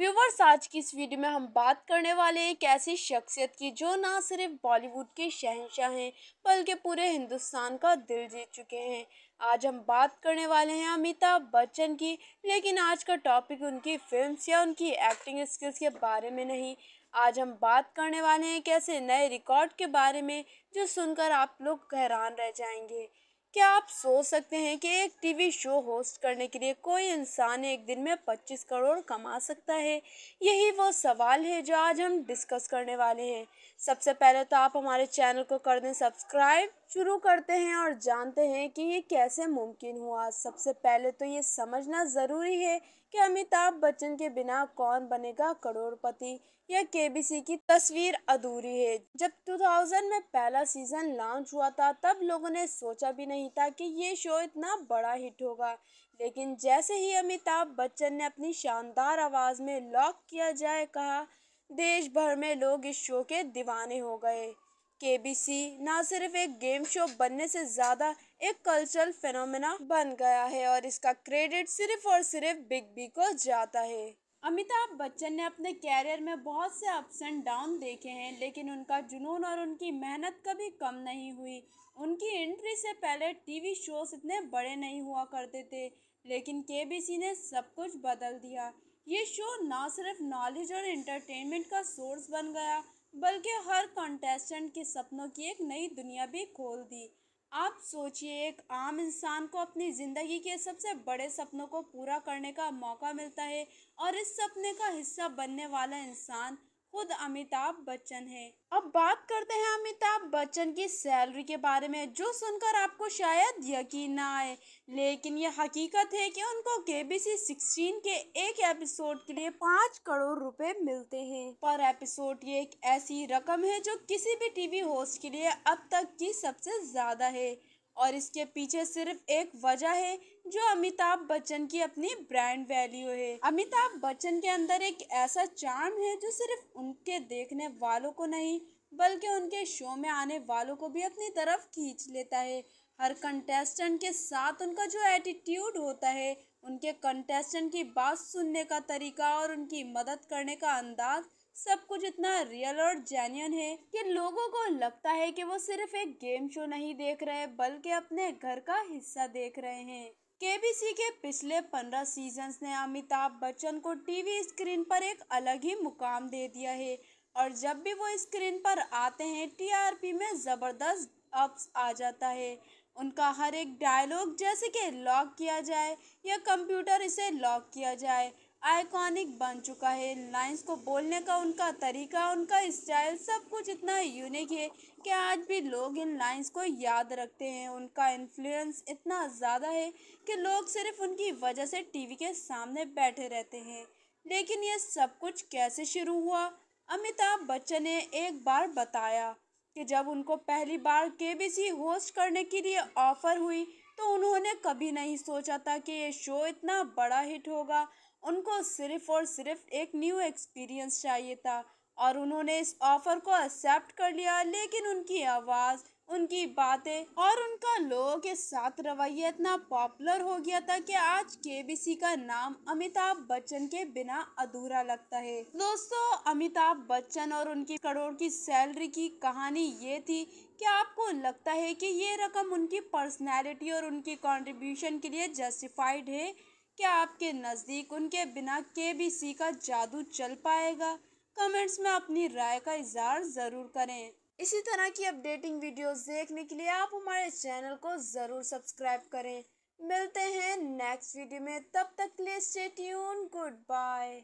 viewers आज की इस वीडियो में हम बात करने वाले हैं एक ऐसी शख्सियत की जो ना सिर्फ बॉलीवुड के शहनशाह हैं बल्कि पूरे हिंदुस्तान का दिल जीत चुके हैं आज हम बात करने वाले हैं अमिताभ बच्चन की लेकिन आज का टॉपिक उनकी फिल्म्स या उनकी एक्टिंग स्किल्स के बारे में नहीं आज हम बात करने वाले हैं एक ऐसे नए रिकॉर्ड के बारे में जो सुनकर आप लोग हैरान रह जाएंगे क्या आप सोच सकते हैं कि एक टीवी शो होस्ट करने के लिए कोई इंसान एक दिन में 25 करोड़ कमा सकता है यही वो सवाल है जो आज हम डिस्कस करने वाले हैं सबसे पहले तो आप हमारे चैनल को कर दें सब्सक्राइब शुरू करते हैं और जानते हैं कि ये कैसे मुमकिन हुआ सबसे पहले तो ये समझना ज़रूरी है कि अमिताभ बच्चन के बिना कौन बनेगा करोड़पति यह सी की तस्वीर अधूरी है जब 2000 में पहला सीजन लॉन्च हुआ था तब लोगों ने सोचा भी नहीं था कि ये शो इतना बड़ा हिट होगा लेकिन जैसे ही अमिताभ बच्चन ने अपनी शानदार आवाज़ में लॉक किया जाए कहा देश भर में लोग इस शो के दीवाने हो गए सी ना सिर्फ एक गेम शो बनने से ज़्यादा एक कल्चरल फिनोमेना बन गया है और इसका क्रेडिट सिर्फ और सिर्फ बिग बी को जाता है अमिताभ बच्चन ने अपने कैरियर में बहुत से अप्स एंड डाउन देखे हैं लेकिन उनका जुनून और उनकी मेहनत कभी कम नहीं हुई उनकी एंट्री से पहले टीवी शोज इतने बड़े नहीं हुआ करते थे लेकिन केबीसी ने सब कुछ बदल दिया ये शो ना सिर्फ नॉलेज और एंटरटेनमेंट का सोर्स बन गया बल्कि हर कंटेस्टेंट के सपनों की एक नई दुनिया भी खोल दी आप सोचिए एक आम इंसान को अपनी ज़िंदगी के सबसे बड़े सपनों को पूरा करने का मौका मिलता है और इस सपने का हिस्सा बनने वाला इंसान खुद अमिताभ बच्चन है अब बात करते हैं अमिताभ बच्चन की सैलरी के बारे में जो सुनकर आपको शायद यकीन ना आए लेकिन यह हकीकत है कि उनको के बी सी सिक्सटीन के एक एपिसोड के लिए पाँच करोड़ रुपए मिलते हैं पर एपिसोड ये एक ऐसी रकम है जो किसी भी टीवी होस्ट के लिए अब तक की सबसे ज़्यादा है और इसके पीछे सिर्फ एक वजह है जो अमिताभ बच्चन की अपनी ब्रांड वैल्यू है अमिताभ बच्चन के अंदर एक ऐसा चार्म है जो सिर्फ उनके देखने वालों को नहीं बल्कि उनके शो में आने वालों को भी अपनी तरफ खींच लेता है हर कंटेस्टेंट के साथ उनका जो एटीट्यूड होता है उनके कंटेस्टेंट की बात सुनने का तरीका और उनकी मदद करने का अंदाज़ सब कुछ इतना रियल और जेन्यन है कि लोगों को लगता है कि वो सिर्फ एक गेम शो नहीं देख रहे बल्कि अपने घर का हिस्सा देख रहे हैं केबीसी के पिछले पंद्रह सीजन ने अमिताभ बच्चन को टीवी स्क्रीन पर एक अलग ही मुकाम दे दिया है और जब भी वो स्क्रीन पर आते हैं टीआरपी में ज़बरदस्त अप्स आ जाता है उनका हर एक डायलॉग जैसे कि लॉक किया जाए या कंप्यूटर इसे लॉक किया जाए आइकॉनिक बन चुका है लाइंस को बोलने का उनका तरीका उनका स्टाइल सब कुछ इतना यूनिक है कि आज भी लोग इन लाइंस को याद रखते हैं उनका इन्फ्लुएंस इतना ज़्यादा है कि लोग सिर्फ उनकी वजह से टीवी के सामने बैठे रहते हैं लेकिन ये सब कुछ कैसे शुरू हुआ अमिताभ बच्चन ने एक बार बताया कि जब उनको पहली बार के होस्ट करने के लिए ऑफ़र हुई तो उन्होंने कभी नहीं सोचा था कि ये शो इतना बड़ा हिट होगा उनको सिर्फ और सिर्फ एक न्यू एक्सपीरियंस चाहिए था और उन्होंने इस ऑफ़र को एक्सेप्ट कर लिया लेकिन उनकी आवाज़ उनकी बातें और उनका लोगों के साथ रवैया इतना पॉपुलर हो गया था कि आज सी का नाम अमिताभ बच्चन के बिना अधूरा लगता है दोस्तों अमिताभ बच्चन और उनकी करोड़ की सैलरी की कहानी ये थी क्या आपको लगता है कि ये रकम उनकी पर्सनैलिटी और उनकी कॉन्ट्रीब्यूशन के लिए जस्टिफाइड है क्या आपके नज़दीक उनके बिना के बी सी का जादू चल पाएगा कमेंट्स में अपनी राय का इजहार ज़रूर करें इसी तरह की अपडेटिंग वीडियोस देखने के लिए आप हमारे चैनल को ज़रूर सब्सक्राइब करें मिलते हैं नेक्स्ट वीडियो में तब तक के लिए स्टे ट्यून गुड बाय